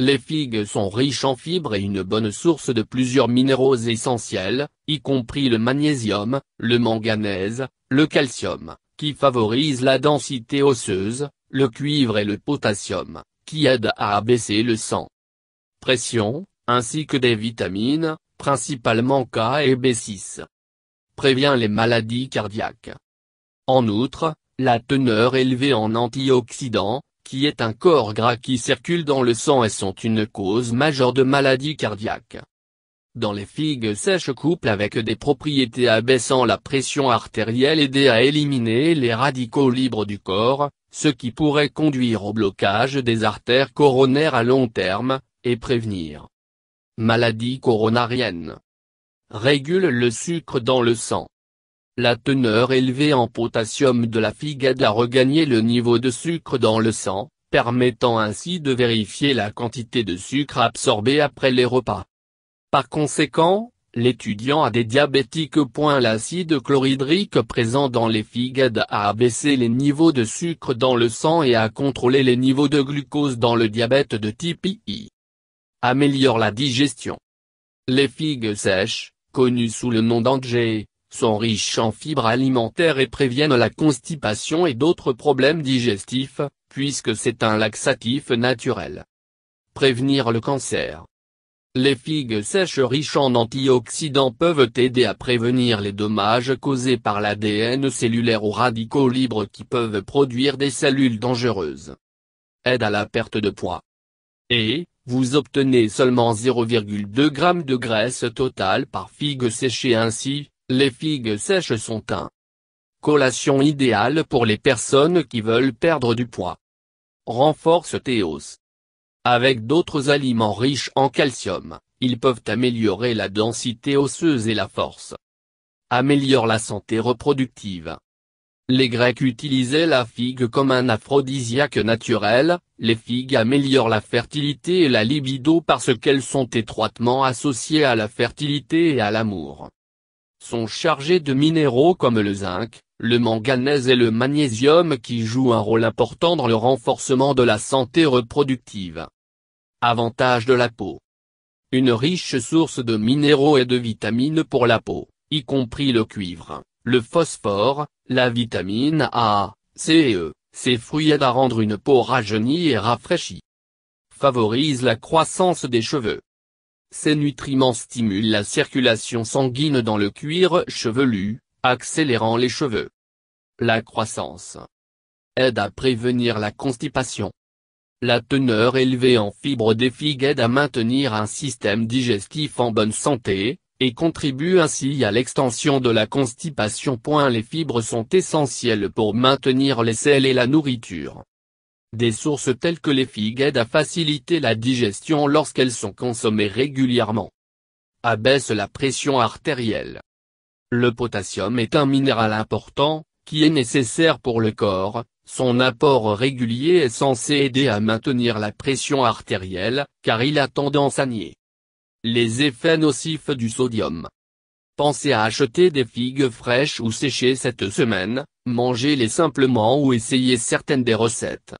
Les figues sont riches en fibres et une bonne source de plusieurs minéraux essentiels, y compris le magnésium, le manganèse, le calcium, qui favorise la densité osseuse, le cuivre et le potassium, qui aident à abaisser le sang. Pression, ainsi que des vitamines, principalement K et B6. Prévient les maladies cardiaques. En outre, la teneur élevée en antioxydants, qui est un corps gras qui circule dans le sang et sont une cause majeure de maladies cardiaques. Dans les figues sèches couple avec des propriétés abaissant la pression artérielle aider à éliminer les radicaux libres du corps, ce qui pourrait conduire au blocage des artères coronaires à long terme, et prévenir maladie coronarienne. Régule le sucre dans le sang. La teneur élevée en potassium de la aide à regagner le niveau de sucre dans le sang, permettant ainsi de vérifier la quantité de sucre absorbée après les repas. Par conséquent, l'étudiant a des diabétiques. L'acide chlorhydrique présent dans les aide à abaisser les niveaux de sucre dans le sang et à contrôler les niveaux de glucose dans le diabète de type II. Améliore la digestion. Les figues sèches, connues sous le nom d'Angers, sont riches en fibres alimentaires et préviennent la constipation et d'autres problèmes digestifs, puisque c'est un laxatif naturel. Prévenir le cancer Les figues sèches riches en antioxydants peuvent aider à prévenir les dommages causés par l'ADN cellulaire aux radicaux libres qui peuvent produire des cellules dangereuses. Aide à la perte de poids. Et, vous obtenez seulement 0,2 g de graisse totale par figue séchée ainsi, les figues sèches sont un collation idéale pour les personnes qui veulent perdre du poids. Renforce os. Avec d'autres aliments riches en calcium, ils peuvent améliorer la densité osseuse et la force. Améliore la santé reproductive. Les Grecs utilisaient la figue comme un aphrodisiaque naturel, les figues améliorent la fertilité et la libido parce qu'elles sont étroitement associées à la fertilité et à l'amour sont chargés de minéraux comme le zinc, le manganèse et le magnésium qui jouent un rôle important dans le renforcement de la santé reproductive. Avantages de la peau. Une riche source de minéraux et de vitamines pour la peau, y compris le cuivre, le phosphore, la vitamine A, C et E, ces fruits aident à rendre une peau rajeunie et rafraîchie. Favorise la croissance des cheveux. Ces nutriments stimulent la circulation sanguine dans le cuir chevelu, accélérant les cheveux. La croissance aide à prévenir la constipation. La teneur élevée en fibres des figues aide à maintenir un système digestif en bonne santé, et contribue ainsi à l'extension de la constipation. Les fibres sont essentielles pour maintenir les selles et la nourriture. Des sources telles que les figues aident à faciliter la digestion lorsqu'elles sont consommées régulièrement. Abaisse la pression artérielle. Le potassium est un minéral important, qui est nécessaire pour le corps, son apport régulier est censé aider à maintenir la pression artérielle, car il a tendance à nier. Les effets nocifs du sodium. Pensez à acheter des figues fraîches ou séchées cette semaine, mangez-les simplement ou essayez certaines des recettes.